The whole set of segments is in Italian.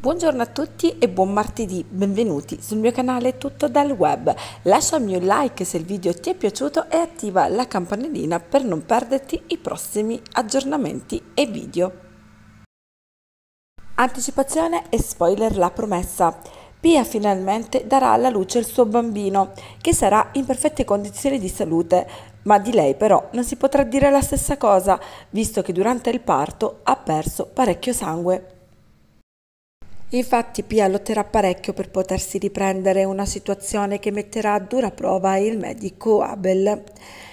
Buongiorno a tutti e buon martedì, benvenuti sul mio canale Tutto dal Web. Lasciami un like se il video ti è piaciuto e attiva la campanellina per non perderti i prossimi aggiornamenti e video. Anticipazione e spoiler la promessa. Pia finalmente darà alla luce il suo bambino, che sarà in perfette condizioni di salute, ma di lei però non si potrà dire la stessa cosa, visto che durante il parto ha perso parecchio sangue. Infatti Pia lotterà parecchio per potersi riprendere, una situazione che metterà a dura prova il medico Abel.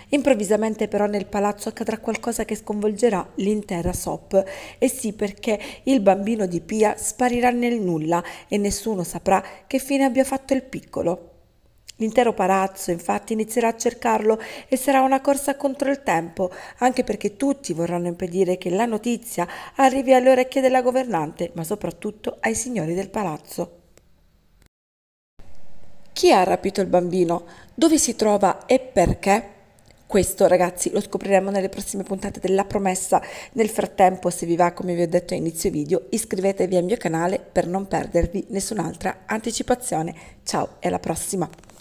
Improvvisamente però nel palazzo accadrà qualcosa che sconvolgerà l'intera SOP. E sì perché il bambino di Pia sparirà nel nulla e nessuno saprà che fine abbia fatto il piccolo. L'intero palazzo infatti inizierà a cercarlo e sarà una corsa contro il tempo, anche perché tutti vorranno impedire che la notizia arrivi alle orecchie della governante, ma soprattutto ai signori del palazzo. Chi ha rapito il bambino? Dove si trova e perché? Questo ragazzi lo scopriremo nelle prossime puntate della promessa. Nel frattempo se vi va come vi ho detto a inizio video iscrivetevi al mio canale per non perdervi nessun'altra anticipazione. Ciao e alla prossima!